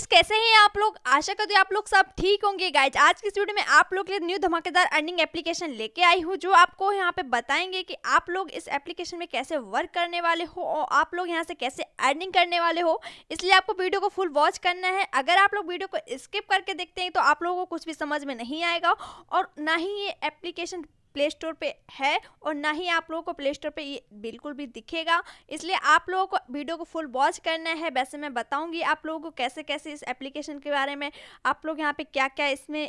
guys कैसे हैं आप लोग आशा करते आप लोग सब ठीक होंगे गाइस आज की इस वीडियो में आप लोग के लिए न्यू धमाकेदार अर्निंग एप्लीकेशन लेके आई हूँ जो आपको यहाँ पे बताएंगे कि आप लोग इस एप्लीकेशन में कैसे वर्क करने वाले हो और आप लोग यहाँ से कैसे अर्निंग करने वाले हो इसलिए आपको वीडियो को फुल वॉच करना है अगर आप लोग वीडियो को स्किप करके देखते हैं तो आप लोगों को कुछ भी समझ में नहीं आएगा और ना ही ये एप्लीकेशन प्ले स्टोर पर है और ना ही आप लोगों को प्ले स्टोर पर बिल्कुल भी दिखेगा इसलिए आप लोगों को वीडियो को फुल वॉच करना है वैसे मैं बताऊँगी आप लोगों को कैसे कैसे इस एप्लीकेशन के बारे में आप लोग यहाँ पर क्या क्या इसमें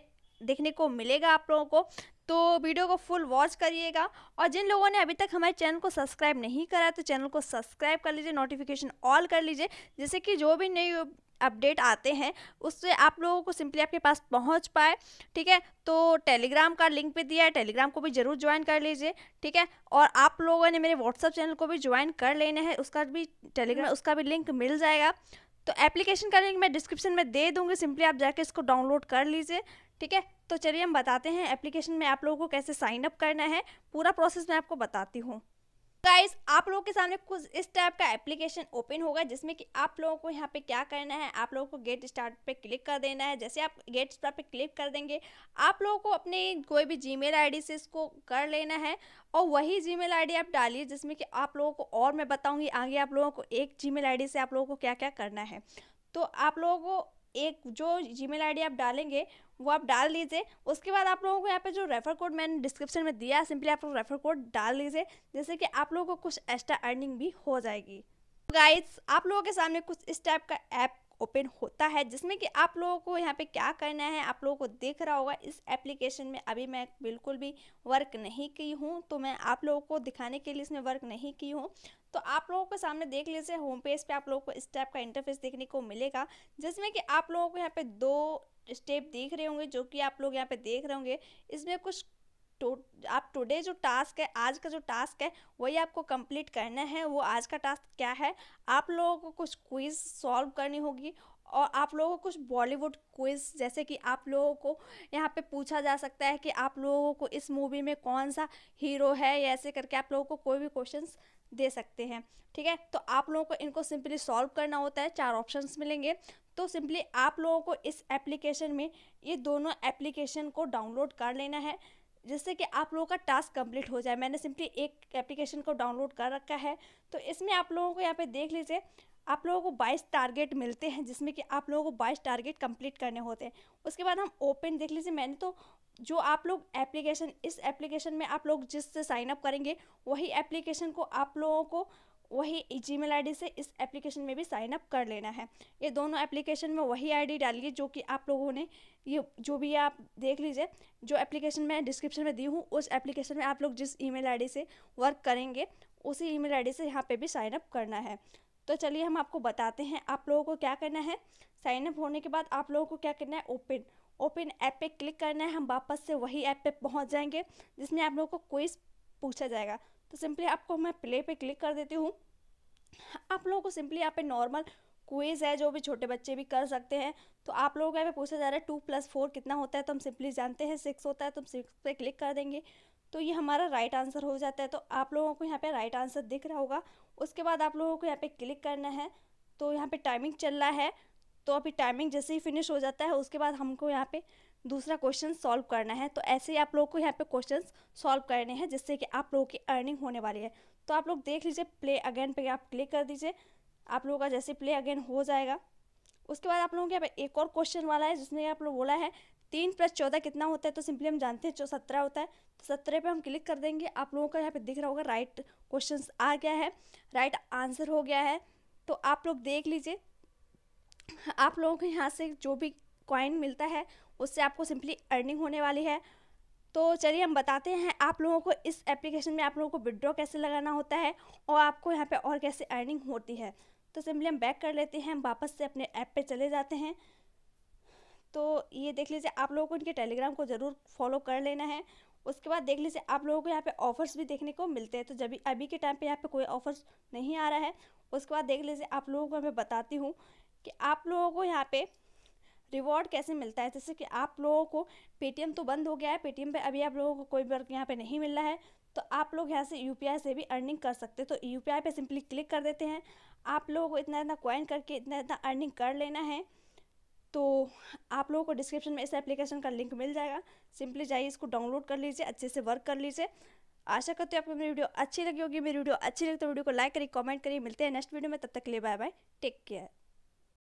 देखने को मिलेगा आप लोगों को तो वीडियो को फुल वॉच करिएगा और जिन लोगों ने अभी तक हमारे चैनल को सब्सक्राइब नहीं करा तो चैनल को सब्सक्राइब कर लीजिए नोटिफिकेशन ऑल कर लीजिए जैसे कि जो भी नई अपडेट आते हैं उससे आप लोगों को सिंपली आपके पास पहुंच पाए ठीक है तो टेलीग्राम का लिंक भी दिया है टेलीग्राम को भी ज़रूर ज्वाइन कर लीजिए ठीक है और आप लोगों ने मेरे व्हाट्सअप चैनल को भी ज्वाइन कर लेना है उसका भी टेलीग्राम उसका भी लिंक मिल जाएगा तो एप्लीकेशन का लिंक मैं डिस्क्रिप्शन में दे दूँगी सिंपली आप जाके इसको डाउनलोड कर लीजिए ठीक है तो चलिए हम बताते हैं एप्लीकेशन में आप लोगों को कैसे साइनअप करना है पूरा प्रोसेस मैं आपको बताती हूँ गाइस आप लोगों के सामने कुछ इस टाइप का एप्लीकेशन ओपन होगा जिसमें कि आप लोगों को यहाँ पे क्या करना है आप लोगों को गेट स्टार्ट पे क्लिक कर देना है जैसे आप गेट स्टार्ट पे क्लिक कर देंगे आप लोगों को अपने कोई भी जीमेल आईडी से इसको कर लेना है और वही जीमेल आईडी आप डालिए जिसमें कि आप लोगों को और मैं बताऊँगी आगे आप लोगों को एक जी मेल से आप लोगों को क्या क्या करना है तो आप लोगों को एक जो जी मेल आप डालेंगे वो आप डाल दीजिए उसके बाद आप लोगों को यहाँ पे जो रेफर कोड मैंने डिस्क्रिप्शन में दिया सिंपली आप लोग रेफर कोड डाल दीजिए जैसे कि आप लोगों को कुछ एक्स्ट्रा अर्निंग भी हो जाएगी गाइड्स आप लोगों के सामने कुछ इस टाइप का ऐप ओपन होता है जिसमें कि आप लोगों को यहाँ पे क्या करना है आप लोगों को देख रहा होगा इस एप्लीकेशन में अभी मैं बिल्कुल भी वर्क नहीं की हूँ तो मैं आप लोगों को दिखाने के लिए इसमें वर्क नहीं की हूँ तो आप लोगों के सामने देख लीजिए होम पेज पे आप लोगों को इस टाइप का इंटरफेस देखने को मिलेगा जिसमें कि आप लोगों को यहाँ पे दो स्टेप देख रहे होंगे जो कि आप लोग यहाँ पे देख रहे होंगे इसमें कुछ टो तो आप टुडे जो टास्क है आज का जो टास्क है वही आपको कंप्लीट करना है वो आज का टास्क क्या है आप लोगों को कुछ क्विज सॉल्व करनी होगी और आप लोगों को कुछ बॉलीवुड क्विज जैसे कि आप लोगों को यहाँ पे पूछा जा सकता है कि आप लोगों को इस मूवी में कौन सा हीरो है या ऐसे करके आप लोगों को कोई भी क्वेश्चन दे सकते हैं ठीक है तो आप लोगों को इनको सिंपली सॉल्व करना होता है चार ऑप्शंस मिलेंगे तो सिंपली आप लोगों को इस एप्लीकेशन में ये दोनों एप्लीकेशन को डाउनलोड कर लेना है जिससे कि आप लोगों का टास्क कंप्लीट हो जाए मैंने सिंपली एक एप्लीकेशन को डाउनलोड कर रखा है तो इसमें आप लोगों को यहाँ पे देख लीजिए आप लोगों को 22 टारगेट मिलते हैं जिसमें कि आप लोगों को 22 टारगेट कंप्लीट करने होते हैं उसके बाद हम ओपन देख लीजिए मैंने तो जो आप लोग एप्लीकेशन इस एप्लीकेशन में आप लोग जिससे साइनअप करेंगे वही एप्लीकेशन को आप लोगों को वही जी मेल आई से इस एप्लीकेशन में भी साइन अप कर लेना है ये दोनों एप्लीकेशन में वही आईडी डालिए जो कि आप लोगों ने ये जो भी आप देख लीजिए जो एप्लीकेशन मैं डिस्क्रिप्शन में दी हूँ उस एप्लीकेशन में आप लोग जिस ईमेल आईडी से वर्क करेंगे उसी ईमेल आईडी से यहाँ पे भी साइन अप करना है तो चलिए हम आपको बताते हैं आप लोगों को क्या करना है साइन अप होने के बाद आप लोगों को क्या करना है ओपन ओपन ऐप पे क्लिक करना है हम वापस से वही ऐप पे पहुंच जाएंगे जिसमें आप लोगों को क्विज पूछा जाएगा तो सिंपली आपको मैं प्ले पे क्लिक कर देती हूँ आप लोगों को सिंपली यहाँ पे नॉर्मल क्वेज है जो भी छोटे बच्चे भी कर सकते हैं तो आप लोगों का यहाँ पे पूछा जा रहा है टू प्लस फोर कितना होता है तो हम सिंपली जानते हैं सिक्स होता है तो हम सिक्स पे क्लिक कर देंगे तो ये हमारा राइट आंसर हो जाता है तो आप लोगों को यहाँ पर राइट आंसर दिख रहा होगा उसके बाद आप लोगों को यहाँ पर क्लिक करना है तो यहाँ पर टाइमिंग चल रहा है तो अभी टाइमिंग जैसे ही फिनिश हो जाता है उसके बाद हमको यहाँ पे दूसरा क्वेश्चन सॉल्व करना है तो ऐसे ही आप लोगों को यहाँ पे क्वेश्चन सॉल्व करने हैं जिससे कि आप लोगों की अर्निंग होने वाली है तो आप लोग देख लीजिए प्ले अगेन पे आप क्लिक कर दीजिए आप लोगों का जैसे प्ले अगेन हो जाएगा उसके बाद आप लोगों के यहाँ पर एक और क्वेश्चन वाला है जिसने आप लोग बोला है तीन प्लस चौदह कितना होता है तो सिंपली हम जानते हैं जो सत्रह होता है तो सत्रह पे हम क्लिक कर देंगे आप लोगों का यहाँ पे दिख रहा होगा राइट क्वेश्चन आ गया है राइट आंसर हो गया है तो आप लोग देख लीजिए आप लोगों के यहाँ से जो भी कॉइन मिलता है उससे आपको सिंपली अर्निंग होने वाली है तो चलिए हम बताते हैं आप लोगों को इस एप्लीकेशन में आप लोगों को विड्रॉ कैसे लगाना होता है और आपको यहाँ पे और कैसे अर्निंग होती है तो सिंपली हम बैक कर लेते हैं हम वापस से अपने ऐप पे चले जाते हैं तो ये देख लीजिए आप लोगों को इनके टेलीग्राम को ज़रूर फॉलो कर लेना है उसके बाद देख लीजिए आप लोगों को यहाँ पर ऑफर्स भी देखने को मिलते हैं तो जब अभी के टाइम पर यहाँ पर कोई ऑफर्स नहीं आ रहा है उसके बाद देख लीजिए आप लोगों को मैं बताती हूँ कि आप लोगों को यहाँ पे रिवॉर्ड कैसे मिलता है जैसे कि आप लोगों को पेटीएम तो बंद हो गया है पेटीएम पे अभी आप लोगों को कोई वर्क यहाँ पे नहीं मिल रहा है तो आप लोग यहाँ से यू से भी अर्निंग कर सकते हैं तो यू पे सिंपली क्लिक कर देते हैं आप लोगों को इतना इतना क्वाइन करके इतना इतना अर्निंग कर लेना है तो आप लोगों को डिस्क्रिप्शन में इस एप्लीकेशन का लिंक मिल जाएगा सिंपली जाइए इसको डाउनलोड कर लीजिए अच्छे से वर्क कर लीजिए आशा करते हैं आपको मेरी वीडियो अच्छी लगी होगी मेरी वीडियो अच्छी लगी तो वीडियो को लाइक करिए कमेंट करिए मिलते हैं नेक्स्ट वीडियो में तब तक के लिए बाय बाय टेक केयर